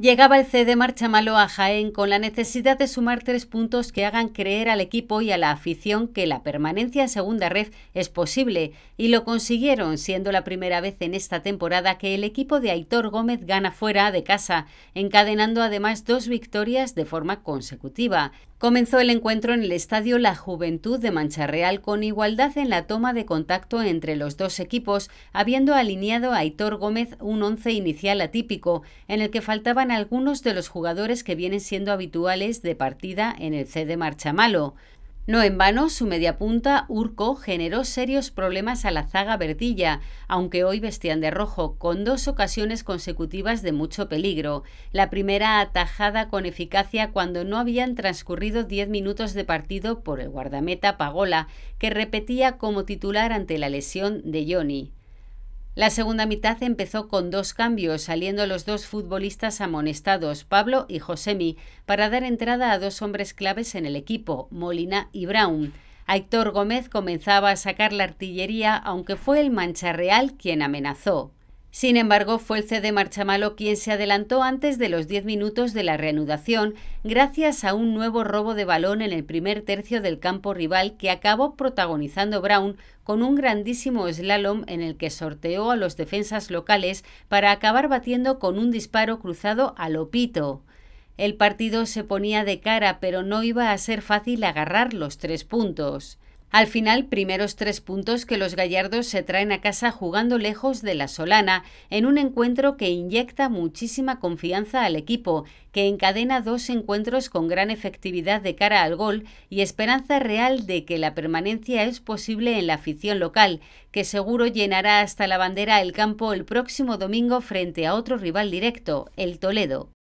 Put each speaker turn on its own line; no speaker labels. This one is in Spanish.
Llegaba el CD malo a Jaén con la necesidad de sumar tres puntos que hagan creer al equipo y a la afición que la permanencia en segunda red es posible, y lo consiguieron, siendo la primera vez en esta temporada que el equipo de Aitor Gómez gana fuera de casa, encadenando además dos victorias de forma consecutiva. Comenzó el encuentro en el Estadio La Juventud de Mancha Real con igualdad en la toma de contacto entre los dos equipos, habiendo alineado a Aitor Gómez un once inicial atípico, en el que faltaban algunos de los jugadores que vienen siendo habituales de partida en el C de Marchamalo. No en vano, su mediapunta Urco generó serios problemas a la zaga verdilla, aunque hoy vestían de rojo, con dos ocasiones consecutivas de mucho peligro. La primera atajada con eficacia cuando no habían transcurrido 10 minutos de partido por el guardameta Pagola, que repetía como titular ante la lesión de Johnny. La segunda mitad empezó con dos cambios, saliendo los dos futbolistas amonestados, Pablo y Josemi, para dar entrada a dos hombres claves en el equipo, Molina y Brown. Héctor Gómez comenzaba a sacar la artillería, aunque fue el Mancha Real quien amenazó. Sin embargo, fue el CD Marchamalo quien se adelantó antes de los 10 minutos de la reanudación gracias a un nuevo robo de balón en el primer tercio del campo rival que acabó protagonizando Brown con un grandísimo slalom en el que sorteó a los defensas locales para acabar batiendo con un disparo cruzado a Lopito. El partido se ponía de cara, pero no iba a ser fácil agarrar los tres puntos. Al final, primeros tres puntos que los gallardos se traen a casa jugando lejos de la Solana, en un encuentro que inyecta muchísima confianza al equipo, que encadena dos encuentros con gran efectividad de cara al gol y esperanza real de que la permanencia es posible en la afición local, que seguro llenará hasta la bandera el campo el próximo domingo frente a otro rival directo, el Toledo.